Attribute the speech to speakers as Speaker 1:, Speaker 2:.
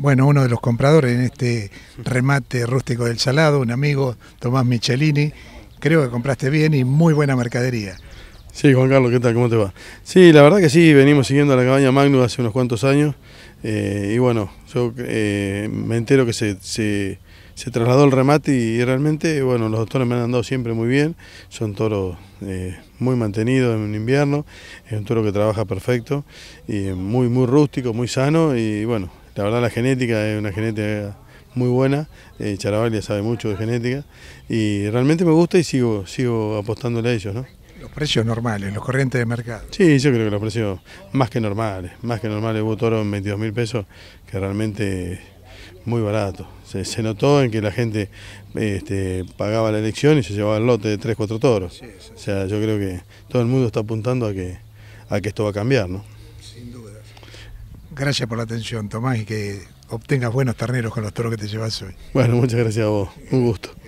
Speaker 1: Bueno, uno de los compradores en este remate rústico del Salado, un amigo, Tomás Michelini, creo que compraste bien y muy buena mercadería.
Speaker 2: Sí, Juan Carlos, ¿qué tal? ¿Cómo te va? Sí, la verdad que sí, venimos siguiendo a la cabaña Magnus hace unos cuantos años eh, y bueno, yo eh, me entero que se, trasladó el remate y, realmente, bueno, los doctores me han andado siempre muy bien, son toros eh, muy mantenidos en invierno, es un toro que trabaja perfecto, y muy, muy rústico, muy sano y bueno, la verdad la genética es una genética muy buena, eh, ya sabe mucho de genética y realmente me gusta y sigo, sigo apostándole a ellos. ¿no?
Speaker 1: Los precios normales, los corrientes de mercado. Sí,
Speaker 2: yo creo que los precios más que normales, más que normales. Hubo toros en 22 mil pesos, que realmente muy barato. Se, notó en que la gente este, pagaba la elección y se llevaba el lote de 3, 4 toros. O sea, yo creo que todo el mundo está apuntando a que, a que esto va a cambiar, ¿no?
Speaker 1: Gracias por la atención, Tomás, y que obtengas buenos terneros con los toros que te llevas hoy.
Speaker 2: Bueno, muchas gracias a vos. Un gusto.